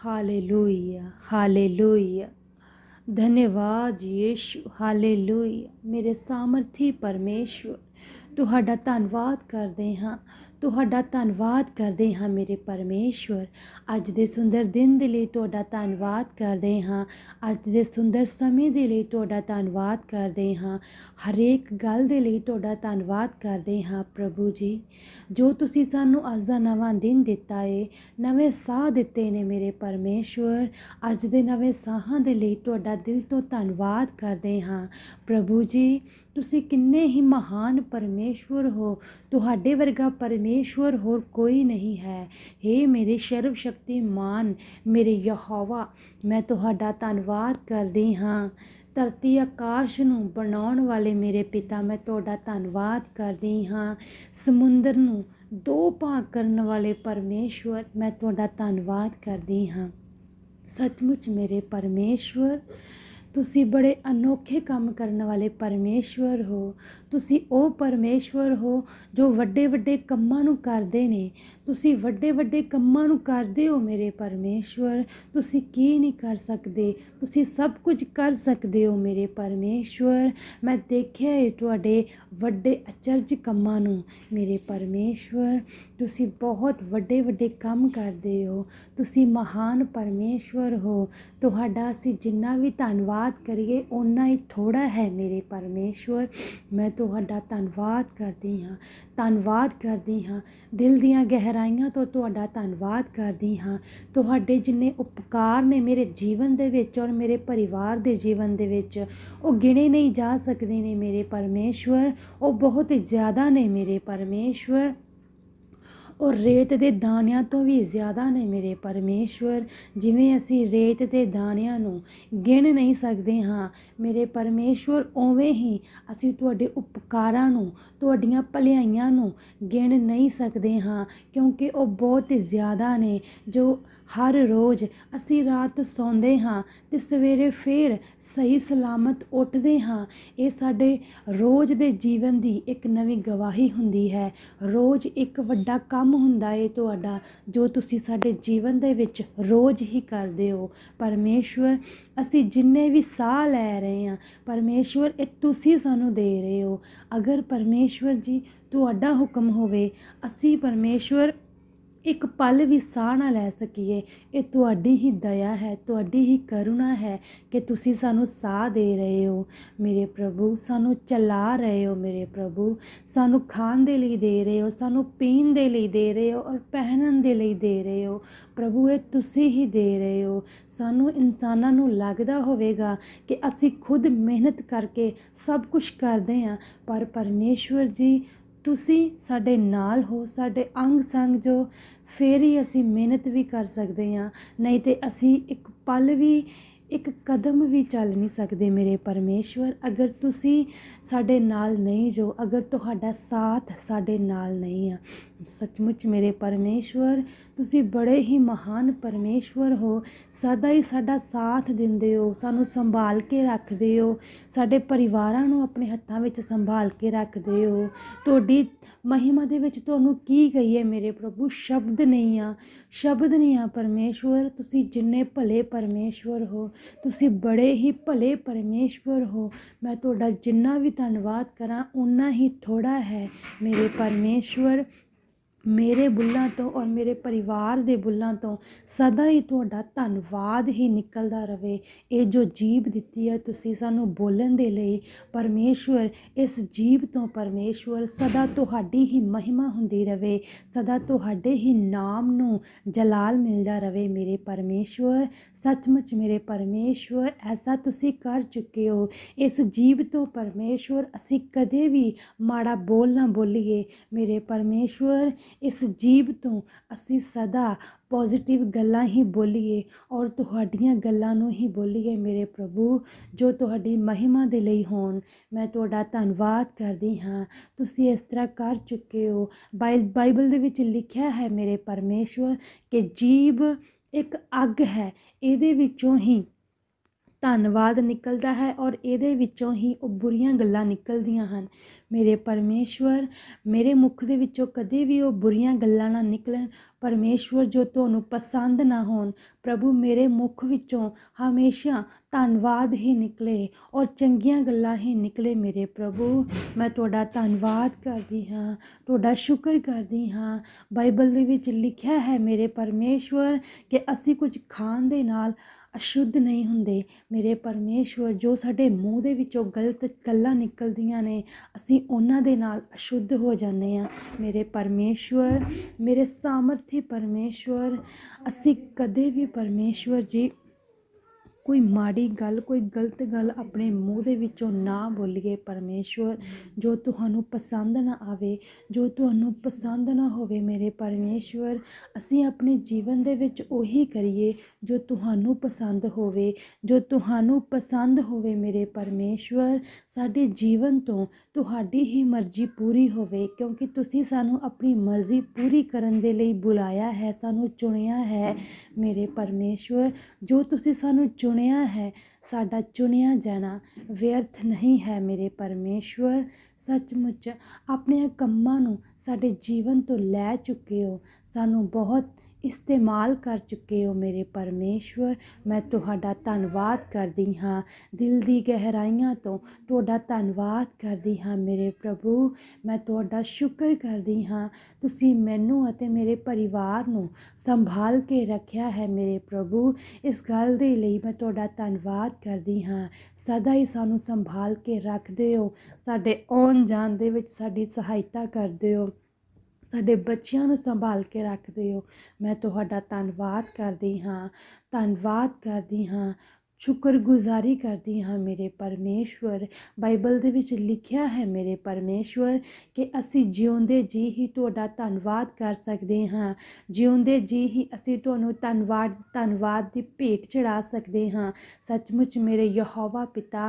hallelujah hallelujah धन्यवाद यीशु hallelujah मेरे सामर्थी परमेश्वर ਤੁਹਾਡਾ धनवाद करते हाँ ਤੁਹਾਡਾ ਧੰਨਵਾਦ ਕਰਦੇ ਹਾਂ ਮੇਰੇ ਪਰਮੇਸ਼ਵਰ ਅੱਜ ਦੇ ਸੁੰਦਰ ਦਿਨ ਦੇ ਲਈ ਤੁਹਾਡਾ ਧੰਨਵਾਦ ਕਰਦੇ ਹਾਂ ਅੱਜ ਦੇ ਸੁੰਦਰ ਸਮੇਂ ਦੇ ਲਈ ਤੁਹਾਡਾ ਧੰਨਵਾਦ ਕਰਦੇ ਹਾਂ ਹਰੇਕ ਗੱਲ ਦੇ ਲਈ ਤੁਹਾਡਾ ਧੰਨਵਾਦ ਕਰਦੇ ਹਾਂ ਪ੍ਰਭੂ ਜੀ ਜੋ ਤੁਸੀਂ ਸਾਨੂੰ ਅੱਜ ਦਾ ਨਵਾਂ ਦਿਨ ਦਿੱਤਾ ਏ ਨਵੇਂ ਸਾਹ ਦਿੱਤੇ ਨੇ ਮੇਰੇ ਪਰਮੇਸ਼ਵਰ ਅੱਜ ਦੇ ਨਵੇਂ ਸਾਹਾਂ ਦੇ ਲਈ ਤੁਹਾਡਾ ਦਿਲ ਤੋਂ ਧੰਨਵਾਦ ਕਰਦੇ ਹਾਂ ਪ੍ਰਭੂ ਜੀ ਤੁਸੀਂ ਕਿੰਨੇ ਹੀ ਮਹਾਨ ਪਰਮੇਸ਼ਵਰ ਹੋ ਤੁਹਾਡੇ ਵਰਗਾ ਪਰਮੇਸ਼ਵਰ ਹੋਰ ਕੋਈ ਨਹੀਂ ਹੈ हे ਮੇਰੇ ਸਰਵ ਸ਼ਕਤੀਮਾਨ ਮੇਰੇ ਯਹੋਵਾ ਮੈਂ ਤੁਹਾਡਾ ਧੰਨਵਾਦ ਕਰਦੀ ਹਾਂ ਧਰਤੀ ਆਕਾਸ਼ ਨੂੰ ਬਣਾਉਣ ਵਾਲੇ ਮੇਰੇ ਪਿਤਾ ਮੈਂ ਤੁਹਾਡਾ ਧੰਨਵਾਦ ਕਰਦੀ ਹਾਂ ਸਮੁੰਦਰ ਨੂੰ ਦੋ ਭਾਗ ਕਰਨ ਵਾਲੇ ਪਰਮੇਸ਼ਵਰ ਮੈਂ ਤੁਹਾਡਾ ਧੰਨਵਾਦ ਕਰਦੀ ਹਾਂ ਸਤਿਮੁੱਚ ਮੇਰੇ ਪਰਮੇਸ਼ਵਰ ਤੁਸੀਂ ਬੜੇ ਅਨੋਖੇ ਕੰਮ ਕਰਨ ਵਾਲੇ ਪਰਮੇਸ਼ਵਰ ਹੋ ਤੁਸੀਂ ਉਹ ਪਰਮੇਸ਼ਵਰ ਹੋ ਜੋ ਵੱਡੇ ਵੱਡੇ ਕੰਮਾਂ ਨੂੰ ਕਰਦੇ ਨੇ ਤੁਸੀਂ ਵੱਡੇ ਵੱਡੇ ਕੰਮਾਂ ਨੂੰ ਕਰਦੇ ਹੋ ਮੇਰੇ ਪਰਮੇਸ਼ਵਰ ਤੁਸੀਂ ਕੀ ਨਹੀਂ ਕਰ ਸਕਦੇ ਤੁਸੀਂ ਸਭ ਕੁਝ ਕਰ ਸਕਦੇ ਹੋ ਮੇਰੇ ਪਰਮੇਸ਼ਵਰ ਮੈਂ ਦੇਖਿਆ ਹੈ ਤੁਹਾਡੇ ਵੱਡੇ ਅਚਰਜ ਕੰਮਾਂ ਨੂੰ ਮੇਰੇ ਪਰਮੇਸ਼ਵਰ ਤੁਸੀਂ ਬਹੁਤ ਵੱਡੇ ਵੱਡੇ ਕੰਮ ਕਰਦੇ ਹੋ ਤੁਸੀਂ ਮਹਾਨ ਪਰਮੇਸ਼ਵਰ ਹੋ ਤੁਹਾਡਾ ਅਸੀਂ ਜਿੰਨਾ ਵੀ ਧੰਨਵਾਦ ਯਾਦ ਕਰੀਏ ਓਨਾ ਹੀ ਥੋੜਾ ਹੈ ਮੇਰੇ ਪਰਮੇਸ਼ਵਰ ਮੈਂ ਤੁਹਾਡਾ ਧੰਨਵਾਦ ਕਰਦੀ ਹਾਂ ਧੰਨਵਾਦ ਕਰਦੀ ਹਾਂ ਦਿਲ ਦੀਆਂ ਗਹਿਰਾਈਆਂ ਤੋਂ ਤੁਹਾਡਾ ਧੰਨਵਾਦ ਕਰਦੀ ਹਾਂ ਤੁਹਾਡੇ ਜਿੰਨੇ ਉਪਕਾਰ ਨੇ ਮੇਰੇ ਜੀਵਨ ਦੇ ਵਿੱਚ ਔਰ ਮੇਰੇ ਪਰਿਵਾਰ ਦੇ ਜੀਵਨ ਦੇ ਵਿੱਚ ਉਹ ਗਿਣੇ ਨਹੀਂ ਜਾ ਸਕਦੇ ਨੇ ਮੇਰੇ ਪਰਮੇਸ਼ਵਰ ਉਹ ਬਹੁਤ ਜ਼ਿਆਦਾ ਨੇ ਮੇਰੇ ਪਰਮੇਸ਼ਵਰ ਔਰ ਰੇਤ ਦੇ ਦਾਣਿਆਂ ਤੋਂ ਵੀ ਜ਼ਿਆਦਾ ਨੇ ਮੇਰੇ ਪਰਮੇਸ਼ਵਰ ਜਿਵੇਂ ਅਸੀਂ ਰੇਤ ਦੇ ਦਾਣਿਆਂ ਨੂੰ ਗਿਣ ਨਹੀਂ ਸਕਦੇ ਹਾਂ ਮੇਰੇ ਪਰਮੇਸ਼ਵਰ ਉਵੇਂ ਹੀ ਅਸੀਂ ਤੁਹਾਡੇ ਉਪਕਾਰਾਂ ਨੂੰ ਤੁਹਾਡੀਆਂ ਭਲਾਈਆਂ ਨੂੰ ਗਿਣ ਨਹੀਂ ਸਕਦੇ ਹਾਂ ਕਿਉਂਕਿ ਉਹ ਬਹੁਤ ਜ਼ਿਆਦਾ ਨੇ ਜੋ ਹਰ ਰੋਜ਼ ਅਸੀਂ ਰਾਤ ਸੌਂਦੇ ਹਾਂ ਤੇ ਸਵੇਰੇ ਫੇਰ ਸਹੀ ਸਲਾਮਤ ਉੱਠਦੇ ਹਾਂ ਇਹ ਸਾਡੇ ਰੋਜ਼ ਦੇ ਜੀਵਨ ਦੀ ਇੱਕ ਨਵੀਂ ਗਵਾਹੀ ਹੁੰਦੀ ਹੈ ਰੋਜ਼ ਇੱਕ ਵੱਡਾ ਕੰਮ ਹੁੰਦਾ ਏ ਤੁਹਾਡਾ ਜੋ ਤੁਸੀਂ ਸਾਡੇ ਜੀਵਨ ਦੇ ਵਿੱਚ ਰੋਜ਼ ਹੀ ਕਰਦੇ ਹੋ ਪਰਮੇਸ਼ਵਰ ਅਸੀਂ ਜਿੰਨੇ ਵੀ ਸਾਹ ਲੈ ਰਹੇ ਹਾਂ ਪਰਮੇਸ਼ਵਰ ਇਹ ਤੁਸੀਂ ਸਾਨੂੰ ਦੇ ਰਹੇ ਹੋ ਅਗਰ ਪਰਮੇਸ਼ਵਰ ਜੀ ਤੁਹਾਡਾ ਹੁਕਮ ਹੋਵੇ ਅਸੀਂ ਪਰਮੇਸ਼ਵਰ ਇੱਕ ਪਲ ਵੀ ਸਾਹ ਨਾ ਲੈ ਸਕੀਏ ਇਹ ਤੁਹਾਡੀ ਹੀ ਦਇਆ ਹੈ ਤੁਹਾਡੀ ਹੀ ਕਰੁਣਾ ਹੈ ਕਿ ਤੁਸੀਂ ਸਾਨੂੰ ਸਾਹ ਦੇ ਰਹੇ ਹੋ ਮੇਰੇ ਪ੍ਰਭੂ ਸਾਨੂੰ ਚਲਾ ਰਹੇ ਹੋ ਮੇਰੇ ਪ੍ਰਭੂ ਸਾਨੂੰ ਖਾਣ ਦੇ ਲਈ ਦੇ ਰਹੇ ਹੋ ਸਾਨੂੰ ਪੀਣ ਦੇ ਲਈ ਦੇ ਰਹੇ ਹੋ ਔਰ ਪਹਿਨਣ ਦੇ ਲਈ ਦੇ ਰਹੇ ਹੋ ਪ੍ਰਭੂ ਇਹ ਤੁਸੀਂ ਹੀ ਦੇ ਰਹੇ ਹੋ ਸਾਨੂੰ ਇਨਸਾਨਾਂ ਨੂੰ ਲੱਗਦਾ ਹੋਵੇਗਾ ਕਿ ਅਸੀਂ ਖੁਦ ਮਿਹਨਤ ਕਰਕੇ ਸਭ ਕੁਝ ਕਰਦੇ ਹਾਂ ਪਰ ਪਰਮੇਸ਼ਵਰ ਜੀ ਤੁਸੀਂ ਸਾਡੇ ਨਾਲ ਹੋ ਸਾਡੇ ਅੰਗ ਸੰਗ ਜੋ ਫੇਰ ਹੀ ਅਸੀਂ ਮਿਹਨਤ ਵੀ ਕਰ ਸਕਦੇ ਹਾਂ ਨਹੀਂ ਤੇ ਅਸੀਂ ਇੱਕ ਪਲ ਵੀ ਇੱਕ ਕਦਮ ਵੀ ਚੱਲ ਨਹੀਂ ਸਕਦੇ ਮੇਰੇ ਪਰਮੇਸ਼ਵਰ ਅਗਰ ਤੁਸੀਂ ਸਾਡੇ ਨਾਲ ਨਹੀਂ ਜੋ ਅਗਰ ਤੁਹਾਡਾ ਸਾਥ ਸਾਡੇ ਨਾਲ ਨਹੀਂ ਆ ਸੱਚਮੁੱਚ ਮੇਰੇ ਪਰਮੇਸ਼ਵਰ ਤੁਸੀਂ ਬੜੇ ਹੀ ਮਹਾਨ ਪਰਮੇਸ਼ਵਰ ਹੋ ਸਦਾ ਹੀ ਸਾਡਾ ਸਾਥ ਦਿੰਦੇ ਹੋ ਸਾਨੂੰ ਸੰਭਾਲ ਕੇ ਰੱਖਦੇ ਹੋ ਸਾਡੇ ਪਰਿਵਾਰਾਂ ਨੂੰ ਆਪਣੇ ਹੱਥਾਂ ਵਿੱਚ ਸੰਭਾਲ ਕੇ ਰੱਖਦੇ ਹੋ ਤੁਹਾਡੀ ਮਹਿਮਾ ਦੇ ਵਿੱਚ ਤੁਹਾਨੂੰ ਕੀ ਕਹੀਏ ਮੇਰੇ ਪ੍ਰਭੂ ਸ਼ਬਦ ਨਹੀਂ ਆ ਸ਼ਬਦ ਨਹੀਂ ਆ ਪਰਮੇਸ਼ਵਰ ਤੁਸੀਂ ਜਿੰਨੇ ਭਲੇ ਪਰਮੇਸ਼ਵਰ ਹੋ ਤੁਸੀਂ ਬੜੇ ਹੀ ਭਲੇ ਪਰਮੇਸ਼ਵਰ ਹੋ ਮੈਂ ਤੁਹਾਡਾ ਜਿੰਨਾ ਵੀ ਧੰਨਵਾਦ ਕਰਾਂ ਉਨਾ ਹੀ ਥੋੜਾ ਹੈ ਮੇਰੇ ਪਰਮੇਸ਼ਵਰ ਮੇਰੇ ਬੁੱਲਾਂ ਤੋਂ ਔਰ ਮੇਰੇ ਪਰਿਵਾਰ ਦੇ ਬੁੱਲਾਂ ਤੋਂ ਸਦਾ ਹੀ ਤੁਹਾਡਾ ਧੰਨਵਾਦ ਹੀ ਨਿਕਲਦਾ ਰਵੇ ਇਹ ਜੋ ਜੀਬ ਦਿੱਤੀ ਹੈ ਤੁਸੀਂ ਸਾਨੂੰ ਬੋਲਣ ਦੇ ਲਈ ਪਰਮੇਸ਼ਵਰ ਇਸ ਜੀਬ ਤੋਂ ਪਰਮੇਸ਼ਵਰ ਸਦਾ ਤੁਹਾਡੀ ਹੀ ਮਹਿਮਾ ਹੁੰਦੀ ਰਵੇ ਸਦਾ ਤੁਹਾਡੇ ਹੀ ਨਾਮ ਨੂੰ ਜਲਾਲ ਮਿਲਦਾ ਰਵੇ ਮੇਰੇ ਪਰਮੇਸ਼ਵਰ ਸੱਚਮੁੱਚ ਮੇਰੇ ਪਰਮੇਸ਼ਵਰ ਐਸਾ ਤੁਸੀਂ ਕਰ ਚੁੱਕੇ ਹੋ ਇਸ ਜੀਬ ਤੋਂ ਪਰਮੇਸ਼ਵਰ ਅਸੀਂ ਕਦੇ ਵੀ ਮਾੜਾ ਬੋਲ ਨਾ ਬੋਲੀਏ ਮੇਰੇ ਪਰਮੇਸ਼ਵਰ ਇਸ ਜੀਬ ਤੋਂ ਅਸੀਂ ਸਦਾ ਪੋਜ਼ਿਟਿਵ ਗੱਲਾਂ ਹੀ ਬੋਲੀਏ ਔਰ ਤੁਹਾਡੀਆਂ ਗੱਲਾਂ ਨੂੰ ਹੀ ਬੋਲੀਏ ਮੇਰੇ ਪ੍ਰਭੂ ਜੋ ਤੁਹਾਡੀ ਮਹਿਮਾ ਦੇ ਲਈ ਹੋਣ ਮੈਂ ਤੁਹਾਡਾ ਧੰਨਵਾਦ ਕਰਦੀ ਹਾਂ ਤੁਸੀਂ ਇਸ ਤਰ੍ਹਾਂ ਕਰ ਚੁੱਕੇ ਹੋ ਬਾਈਬਲ ਦੇ ਵਿੱਚ ਲਿਖਿਆ ਹੈ ਮੇਰੇ ਪਰਮੇਸ਼ਵਰ ਕਿ ਜੀਬ ਇੱਕ ਅੱਗ ਹੈ ਇਹਦੇ ਵਿੱਚੋਂ ਹੀ ਧੰਨਵਾਦ ਨਿਕਲਦਾ ਹੈ ਔਰ ਇਹਦੇ ਵਿੱਚੋਂ ਹੀ ਉਹ ਬੁਰੀਆਂ ਗੱਲਾਂ ਨਿਕਲਦੀਆਂ ਹਨ ਮੇਰੇ ਪਰਮੇਸ਼ਵਰ ਮੇਰੇ ਮੁਖ ਦੇ ਵਿੱਚੋਂ ਕਦੇ ਵੀ ਉਹ ਬੁਰੀਆਂ ਗੱਲਾਂ ਨਾ ਨਿਕਲਣ ਪਰਮੇਸ਼ਵਰ ਜੋ ਤੁਹਾਨੂੰ ਪਸੰਦ ਨਾ ਹੋਣ ਪ੍ਰਭੂ ਮੇਰੇ ਮੁਖ ਵਿੱਚੋਂ ਹਮੇਸ਼ਾ ਧੰਨਵਾਦ ਹੀ ਨਿਕਲੇ ਔਰ ਚੰਗੀਆਂ ਗੱਲਾਂ ਹੀ ਨਿਕਲੇ ਮੇਰੇ ਪ੍ਰਭੂ ਮੈਂ ਤੁਹਾਡਾ ਧੰਨਵਾਦ ਕਰਦੀ ਹਾਂ ਤੁਹਾਡਾ ਸ਼ੁਕਰ ਕਰਦੀ ਹਾਂ ਬਾਈਬਲ ਦੇ ਵਿੱਚ ਲਿਖਿਆ ਹੈ ਮੇਰੇ ਪਰਮੇਸ਼ਵਰ ਕਿ ਅਸੀਂ ਕੁਝ ਖਾਣ ਦੇ ਨਾਲ ਅਸ਼ੁੱਧ ਨਹੀਂ ਹੁੰਦੇ ਮੇਰੇ ਪਰਮੇਸ਼ਵਰ ਜੋ ਸਾਡੇ ਮੂੰਹ ਦੇ ਵਿੱਚੋਂ ਗਲਤ ਗੱਲਾਂ ਨਿਕਲਦੀਆਂ ਨੇ ਅਸੀਂ ਉਹਨਾਂ ਦੇ ਨਾਲ ਅਸ਼ੁੱਧ ਹੋ ਜਾਂਦੇ ਆ ਮੇਰੇ ਪਰਮੇਸ਼ਵਰ ਮੇਰੇ ਸਾਮਰਥੀ ਪਰਮੇਸ਼ਵਰ ਅਸੀਂ ਕਦੇ ਵੀ ਪਰਮੇਸ਼ਵਰ ਜੀ ਕੋਈ ਮਾੜੀ ਗੱਲ ਕੋਈ ਗਲਤ ਗੱਲ ਆਪਣੇ ਮੂੰਹ ਦੇ ਵਿੱਚੋਂ ਨਾ ਬੋਲੀਏ ਪਰਮੇਸ਼ਵਰ ਜੋ ਤੁਹਾਨੂੰ ਪਸੰਦ ਨਾ ਆਵੇ ਜੋ ਤੁਹਾਨੂੰ ਪਸੰਦ ਨਾ ਹੋਵੇ ਮੇਰੇ ਪਰਮੇਸ਼ਵਰ ਅਸੀਂ ਆਪਣੇ ਜੀਵਨ ਦੇ ਵਿੱਚ ਉਹੀ ਕਰੀਏ ਜੋ ਤੁਹਾਨੂੰ ਪਸੰਦ ਹੋਵੇ ਜੋ ਤੁਹਾਨੂੰ ਪਸੰਦ ਹੋਵੇ ਮੇਰੇ ਪਰਮੇਸ਼ਵਰ ਸਾਡੇ ਜੀਵਨ ਤੋਂ ਤੁਹਾਡੀ ਹੀ ਮਰਜ਼ੀ ਪੂਰੀ ਹੋਵੇ ਕਿਉਂਕਿ ਤੁਸੀਂ ਸਾਨੂੰ ਆਪਣੀ ਮਰਜ਼ੀ ਪੂਰੀ ਕਰਨ ਦੇ ਲਈ ਬੁਲਾਇਆ ਹੈ ਸਾਨੂੰ ਚੁਣਿਆ ਹੈ ਮੇਰੇ ਪਰਮੇਸ਼ਵਰ ਜੋ ਤੁਸੀਂ ਸਾਨੂੰ ਚੁਣਿਆ ਹੈ ਸਾਡਾ ਚੁਣਿਆ ਜਾਣਾ ਵਿਅਰਥ ਨਹੀਂ ਹੈ ਮੇਰੇ ਪਰਮੇਸ਼ਵਰ ਸੱਚਮੁੱਚ ਆਪਣੇ ਕੰਮਾਂ ਨੂੰ ਸਾਡੇ ਜੀਵਨ ਤੋਂ ਲੈ ਚੁੱਕੇ ਹੋ ਸਾਨੂੰ ਬਹੁਤ ਇਸਤੇਮਾਲ ਕਰ ਚੁੱਕੇ ਹੋ ਮੇਰੇ ਪਰਮੇਸ਼ਵਰ ਮੈਂ ਤੁਹਾਡਾ ਧੰਨਵਾਦ ਕਰਦੀ ਹਾਂ ਦਿਲ ਦੀ ਗਹਿਰਾਈਆਂ ਤੋਂ ਤੁਹਾਡਾ ਧੰਨਵਾਦ ਕਰਦੀ ਹਾਂ ਮੇਰੇ ਪ੍ਰਭੂ ਮੈਂ ਤੁਹਾਡਾ ਸ਼ੁਕਰ ਕਰਦੀ ਹਾਂ ਤੁਸੀਂ ਮੈਨੂੰ ਅਤੇ ਮੇਰੇ ਪਰਿਵਾਰ ਨੂੰ ਸੰਭਾਲ ਕੇ ਰੱਖਿਆ ਹੈ ਮੇਰੇ ਪ੍ਰਭੂ ਇਸ ਗੱਲ ਦੇ ਲਈ ਮੈਂ ਤੁਹਾਡਾ ਧੰਨਵਾਦ ਕਰਦੀ ਹਾਂ ਸਦਾ ਹੀ ਸਾਨੂੰ ਸੰਭਾਲ ਕੇ ਰੱਖਦੇ ਹੋ ਸਾਡੇ ਆਉਣ ਜਾਣ ਦੇ ਵਿੱਚ ਸਾਡੀ ਸਹਾਇਤਾ ਕਰਦੇ ਹੋ ਸਾਡੇ ਬੱਚਿਆਂ ਨੂੰ ਸੰਭਾਲ ਕੇ ਰੱਖਦੇ ਹੋ ਮੈਂ ਤੁਹਾਡਾ ਧੰਨਵਾਦ ਕਰਦੀ ਹਾਂ ਧੰਨਵਾਦ ਕਰਦੀ ਹਾਂ ਸ਼ੁਕਰਗੁਜ਼ਾਰੀ ਕਰਦੀ ਹਾਂ ਮੇਰੇ ਪਰਮੇਸ਼ਵਰ ਬਾਈਬਲ ਦੇ ਵਿੱਚ ਲਿਖਿਆ ਹੈ ਮੇਰੇ ਪਰਮੇਸ਼ਵਰ ਕਿ ਅਸੀਂ ਜਿਉਂਦੇ ਜੀ ਹੀ ਤੁਹਾਡਾ ਧੰਨਵਾਦ ਕਰ ਸਕਦੇ ਹਾਂ ਜਿਉਂਦੇ ਜੀ ਹੀ ਅਸੀਂ ਤੁਹਾਨੂੰ ਧੰਨਵਾਦ ਧੰਨਵਾਦ ਦੀ ਭੇਟ ਚੜਾ ਸਕਦੇ ਹਾਂ ਸੱਚਮੁੱਚ ਮੇਰੇ ਯਹੋਵਾ ਪਿਤਾ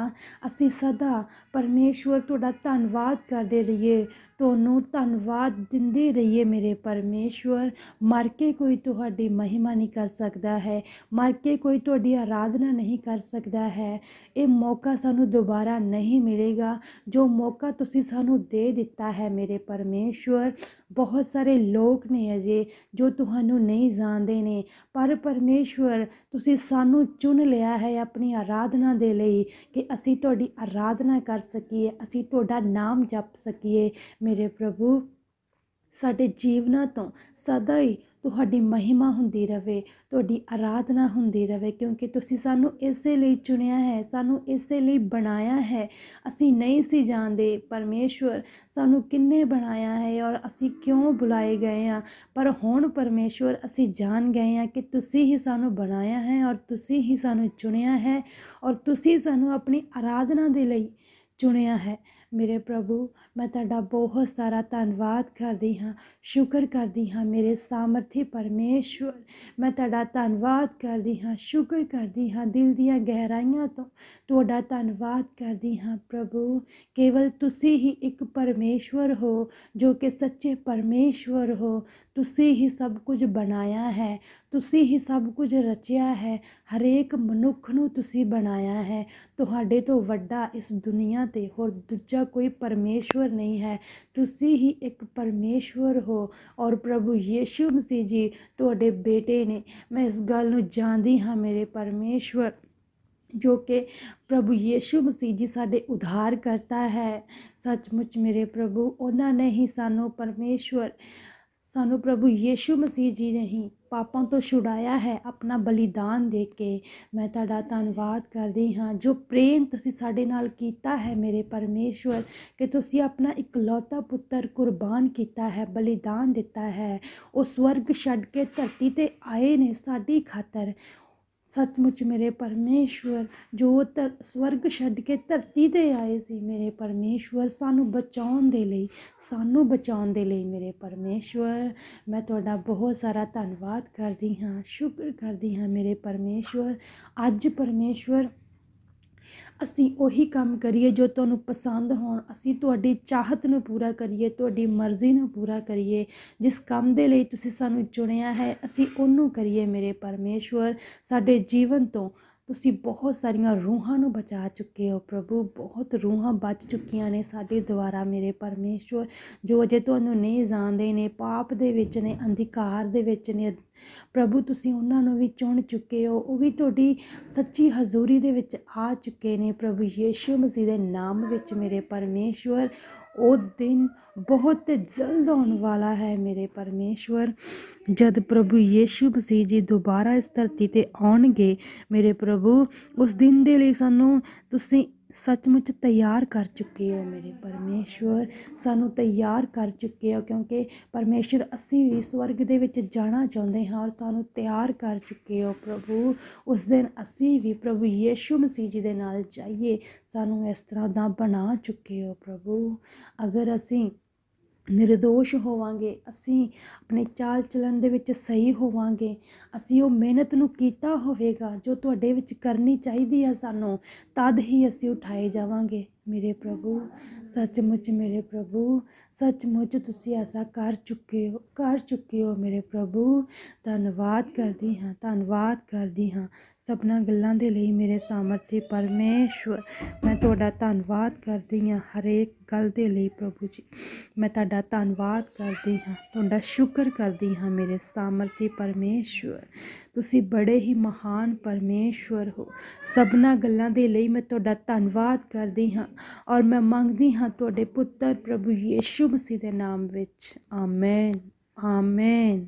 ਅਸੀਂ ਸਦਾ ਪਰਮੇਸ਼ਵਰ ਤੁਹਾਡਾ ਧੰਨਵਾਦ ਕਰਦੇ ਰਹੀਏ ਤੁਹਾਨੂੰ ਧੰਨਵਾਦ ਦਿੰਦੇ ਰਹੀਏ ਮੇਰੇ ਪਰਮੇਸ਼ਵਰ ਮਰ ਕੇ ਕੋਈ ਤੁਹਾਡੀ ਮਹਿਮਾ ਨਹੀਂ ਕਰ ਸਕਦਾ ਹੈ ਮਰ ਕੇ ਕੋਈ ਤੁਹਾਡੀ ਆਰਾਧਨਾ ਨਹੀਂ ਨਹੀਂ ਕਰ ਸਕਦਾ ਹੈ ਇਹ ਮੌਕਾ ਸਾਨੂੰ ਦੁਬਾਰਾ ਨਹੀਂ ਮਿਲੇਗਾ ਜੋ ਮੌਕਾ ਤੁਸੀਂ ਸਾਨੂੰ ਦੇ ਦਿੱਤਾ ਹੈ ਮੇਰੇ ਪਰਮੇਸ਼ਵਰ ਬਹੁਤ ਸਾਰੇ ਲੋਕ ਨੇ ਅਜੇ ਜੋ ਤੁਹਾਨੂੰ ਨਹੀਂ ਜਾਣਦੇ ਨੇ ਪਰ ਪਰਮੇਸ਼ਵਰ ਤੁਸੀਂ ਸਾਨੂੰ ਚੁਣ ਲਿਆ ਹੈ ਆਪਣੀ ਆਰਾਧਨਾ ਦੇ ਲਈ ਕਿ ਅਸੀਂ ਤੁਹਾਡੀ ਆਰਾਧਨਾ ਕਰ ਸਕੀਏ ਅਸੀਂ ਤੁਹਾਡਾ ਨਾਮ ਜਪ ਸਕੀਏ ਮੇਰੇ ਪ੍ਰਭੂ ਸਾਡੇ ਜੀਵਨਾਂ ਤੋਂ ਸਦਾ ਹੀ ਤੁਹਾਡੀ ਮਹਿਮਾ ਹੁੰਦੀ ਰਵੇ ਤੁਹਾਡੀ ਆਰਾਧਨਾ ਹੁੰਦੀ ਰਵੇ ਕਿਉਂਕਿ ਤੁਸੀਂ ਸਾਨੂੰ ਇਸੇ ਲਈ ਚੁਣਿਆ ਹੈ ਸਾਨੂੰ ਇਸੇ ਲਈ ਬਣਾਇਆ ਹੈ ਅਸੀਂ ਨਹੀਂ ਸੀ ਜਾਣਦੇ ਪਰਮੇਸ਼ਵਰ ਸਾਨੂੰ ਕਿੰਨੇ ਬਣਾਇਆ ਹੈ ਔਰ ਅਸੀਂ ਕਿਉਂ ਬੁਲਾਏ ਗਏ ਆ ਪਰ ਹੁਣ ਪਰਮੇਸ਼ਵਰ ਅਸੀਂ ਜਾਣ ਗਏ ਆ ਕਿ ਤੁਸੀਂ ਹੀ ਸਾਨੂੰ ਬਣਾਇਆ ਹੈ ਔਰ ਤੁਸੀਂ ਹੀ ਸਾਨੂੰ ਚੁਣਿਆ ਹੈ ਔਰ ਤੁਸੀਂ ਸਾਨੂੰ ਆਪਣੀ ਆਰਾਧਨਾ ਦੇ ਲਈ ਚੁਣਿਆ ਹੈ मेरे प्रभु मैं ता बहुत सारा धनवाद कर दी हाँ शुक्र कर दी हाँ मेरे सामर्थ्य परमेश्वर मैं ता धनवाद करती हाँ शुक्र करती हाँ दिल दिया गहराइया तो थोड़ा धनवाद करती हाँ प्रभु केवल तुसी ही एक परमेश्वर हो जो कि सच्चे परमेश्वर हो तुसी ही सब कुछ बनाया है ਤੁਸੀਂ ਹੀ ਸਭ ਕੁਝ ਰਚਿਆ ਹੈ ਹਰੇਕ ਮਨੁੱਖ ਨੂੰ ਤੁਸੀਂ ਬਣਾਇਆ ਹੈ ਤੁਹਾਡੇ ਤੋਂ ਵੱਡਾ ਇਸ ਦੁਨੀਆ ਤੇ ਹੋਰ ਦੂਜਾ ਕੋਈ ਪਰਮੇਸ਼ਵਰ ਨਹੀਂ ਹੈ ਤੁਸੀਂ ਹੀ ਇੱਕ ਪਰਮੇਸ਼ਵਰ ਹੋ ਔਰ ਪ੍ਰਭੂ ਯੀਸ਼ੂ ਮਸੀਹ ਜੀ ਤੁਹਾਡੇ ਬੇਟੇ ਨੇ ਮੈਂ ਇਸ ਗੱਲ ਨੂੰ ਜਾਣਦੀ ਹਾਂ ਮੇਰੇ ਪਰਮੇਸ਼ਵਰ ਜੋ ਕਿ ਪ੍ਰਭੂ ਯੀਸ਼ੂ ਮਸੀਹ ਜੀ ਸਾਡੇ ਉਧਾਰ ਕਰਤਾ ਹੈ ਸੱਚਮੁੱਚ ਮੇਰੇ ਪ੍ਰਭੂ ਉਹਨਾਂ ਨੇ ਹੀ ਸਾਨੂੰ ਪਰਮੇਸ਼ਵਰ ਸਾਨੂੰ ਪ੍ਰਭੂ ਯੀਸ਼ੂ ਮਸੀਹ ਜੀ ਨੇ ਹੀ ਪਾਪਾਂ ਤੋਂ ਛੁਡਾਇਆ ਹੈ ਆਪਣਾ ਬਲੀਦਾਨ ਦੇ ਕੇ ਮੈਂ ਤੁਹਾਡਾ ਧੰਨਵਾਦ ਕਰਦੀ ਹਾਂ ਜੋ ਪ੍ਰੇਮ ਤੁਸੀਂ ਸਾਡੇ ਨਾਲ ਕੀਤਾ ਹੈ ਮੇਰੇ ਪਰਮੇਸ਼ਵਰ ਕਿ ਤੁਸੀਂ ਆਪਣਾ ਇਕਲੌਤਾ ਪੁੱਤਰ ਕੁਰਬਾਨ ਕੀਤਾ ਹੈ ਬਲੀਦਾਨ ਦਿੱਤਾ ਹੈ ਉਹ ਸਵਰਗ ਛੱਡ ਕੇ ਧਰਤੀ ਤੇ ਆਏ ਨੇ ਸਾਡੀ ਖਾਤਰ ਸੱਚਮੁੱਚ ਮੇਰੇ ਪਰਮੇਸ਼ਵਰ ਜੋ ਤਰ ਸਵਰਗ ਛੱਡ ਕੇ ਧਰਤੀ ਤੇ ਆਏ ਸੀ ਮੇਰੇ ਪਰਮੇਸ਼ਵਰ ਸਾਨੂੰ ਬਚਾਉਣ ਦੇ ਲਈ ਸਾਨੂੰ ਬਚਾਉਣ ਦੇ ਲਈ ਮੇਰੇ ਪਰਮੇਸ਼ਵਰ ਮੈਂ ਤੁਹਾਡਾ ਬਹੁਤ ਸਾਰਾ ਧੰਨਵਾਦ ਕਰਦੀ ਹਾਂ ਸ਼ੁਕਰ ਕਰਦੀ ਹਾਂ ਮੇਰੇ ਪਰਮੇਸ਼ਵਰ ਅੱਜ ਪਰਮੇਸ਼ਵਰ ਅਸੀਂ ਉਹੀ ਕੰਮ ਕਰੀਏ ਜੋ ਤੁਹਾਨੂੰ ਪਸੰਦ ਹੋਣ ਅਸੀਂ ਤੁਹਾਡੀ ਚਾਹਤ ਨੂੰ ਪੂਰਾ ਕਰੀਏ ਤੁਹਾਡੀ ਮਰਜ਼ੀ ਨੂੰ ਪੂਰਾ ਕਰੀਏ ਜਿਸ ਕੰਮ ਦੇ ਲਈ ਤੁਸੀਂ ਸਾਨੂੰ ਚੁਣਿਆ ਹੈ ਅਸੀਂ ਉਹਨੂੰ ਕਰੀਏ ਮੇਰੇ ਪਰਮੇਸ਼ਵਰ ਸਾਡੇ ਜੀਵਨ ਤੋਂ ਤੁਸੀਂ ਬਹੁਤ ਸਾਰੀਆਂ ਰੂਹਾਂ ਨੂੰ ਬਚਾ ਚੁੱਕੇ ਹੋ ਪ੍ਰਭੂ ਬਹੁਤ ਰੂਹਾਂ ਬਚ ਚੁੱਕੀਆਂ ਨੇ ਸਾਡੇ ਦੁਆਰਾ ਮੇਰੇ ਪਰਮੇਸ਼ਵਰ ਜੋ ਅਜੇ ਤੁਹਾਨੂੰ ਨਹੀਂ ਜਾਣਦੇ ਨੇ ਪਾਪ ਦੇ ਵਿੱਚ ਨੇ ਅੰਧਕਾਰ ਦੇ ਵਿੱਚ ਨੇ ਪ੍ਰਭੂ ਤੁਸੀਂ ਉਹਨਾਂ ਨੂੰ ਵੀ ਚੁਣ ਚੁੱਕੇ ਹੋ ਉਹ ਵੀ ਤੁਹਾਡੀ ਸੱਚੀ ਹਜ਼ੂਰੀ ਦੇ ਵਿੱਚ ਆ ਚੁੱਕੇ ਨੇ ਪ੍ਰਭੂ ਯੀਸ਼ੂ ਮਸੀਹ ਦੇ ਨਾਮ ਵਿੱਚ ਮੇਰੇ ਪਰਮੇਸ਼ਵਰ ਉਹ ਦਿਨ ਬਹੁਤ ਜਲਦ ਆਉਣ ਵਾਲਾ ਹੈ ਮੇਰੇ ਪਰਮੇਸ਼ਵਰ ਜਦ ਪ੍ਰਭੂ ਯੀਸ਼ੂ ਮਸੀਹ ਜੀ ਦੁਬਾਰਾ ਇਸ ਧਰਤੀ ਤੇ ਆਉਣਗੇ ਮੇਰੇ ਪ੍ਰਭੂ ਉਸ ਦਿਨ ਦੇ ਲਈ ਸਾਨੂੰ ਤੁਸੀਂ ਸੱਚਮੁੱਚ ਤਿਆਰ ਕਰ ਚੁੱਕੇ ਹੋ ਮੇਰੇ ਪਰਮੇਸ਼ਵਰ ਸਾਨੂੰ ਤਿਆਰ ਕਰ ਚੁੱਕੇ ਹੋ ਕਿਉਂਕਿ ਪਰਮੇਸ਼ਰ ਅਸੀਂ ਵੀ ਸਵਰਗ ਦੇ ਵਿੱਚ ਜਾਣਾ ਚਾਹੁੰਦੇ ਹਾਂ ਔਰ ਸਾਨੂੰ ਤਿਆਰ ਕਰ ਚੁੱਕੇ ਹੋ ਪ੍ਰਭੂ ਉਸ ਦਿਨ ਅਸੀਂ ਵੀ ਪ੍ਰਭੂ ਯੀਸ਼ੂ ਮਸੀਹ ਜੀ ਦੇ ਨਾਲ ਜਾਈਏ ਸਾਨੂੰ ਇਸ ਤਰ੍ਹਾਂ ਦਾ ਬਣਾ ਚੁੱਕੇ ਹੋ ਪ੍ਰਭੂ ਅਗਰ ਅਸੀਂ ਨਿਰਦੋਸ਼ ਹੋਵਾਂਗੇ ਅਸੀਂ ਆਪਣੇ ਚਾਲ ਚਲਨ ਦੇ ਵਿੱਚ ਸਹੀ ਹੋਵਾਂਗੇ ਅਸੀਂ ਉਹ ਮਿਹਨਤ ਨੂੰ ਕੀਤਾ ਹੋਵੇਗਾ ਜੋ ਤੁਹਾਡੇ ਵਿੱਚ ਕਰਨੀ ਚਾਹੀਦੀ ਹੈ ਸਾਨੂੰ ਤਦ ਹੀ ਅਸੀਂ ਉਠਾਏ ਜਾਵਾਂਗੇ ਮੇਰੇ ਪ੍ਰਭੂ ਸੱਚਮੁੱਚ ਮੇਰੇ ਪ੍ਰਭੂ ਸੱਚਮੁੱਚ ਤੁਸੀਂ ਐਸਾ ਕਰ ਚੁੱਕੇ ਹੋ ਕਰ ਚੁੱਕੇ ਹੋ ਮੇਰੇ ਪ੍ਰਭੂ ਧੰਨਵਾਦ ਕਰਦੀ ਹਾਂ ਧੰਨਵਾਦ ਕਰਦੀ ਹਾਂ ਸਭਨਾ ਗੱਲਾਂ ਦੇ ਲਈ ਮੇਰੇ ਸਾਮਰਥੀ ਪਰਮੇਸ਼ਵਰ ਮੈਂ ਤੁਹਾਡਾ ਧੰਨਵਾਦ ਕਰਦੀ ਹਾਂ ਹਰੇਕ ਗੱਲ ਦੇ ਲਈ ਪ੍ਰਭੂ ਜੀ ਮੈਂ ਤੁਹਾਡਾ ਧੰਨਵਾਦ ਕਰਦੀ ਹਾਂ ਤੁਹਾਡਾ ਸ਼ੁਕਰ ਕਰਦੀ ਹਾਂ ਮੇਰੇ ਸਾਮਰਥੀ ਪਰਮੇਸ਼ਵਰ ਤੁਸੀਂ ਬੜੇ ਹੀ ਮਹਾਨ ਪਰਮੇਸ਼ਵਰ ਹੋ ਸਭਨਾ ਗੱਲਾਂ ਦੇ ਲਈ ਮੈਂ ਤੁਹਾਡਾ ਧੰਨਵਾਦ ਕਰਦੀ ਹਾਂ ਔਰ ਮੈਂ ਮੰਗਦੀ ਹਾਂ ਤੁਹਾਡੇ ਪੁੱਤਰ ਪ੍ਰਭੂ ਯੀਸ਼ੂ ਮਸੀਹ ਦੇ ਨਾਮ ਵਿੱਚ ਆਮੇਨ ਆਮੇਨ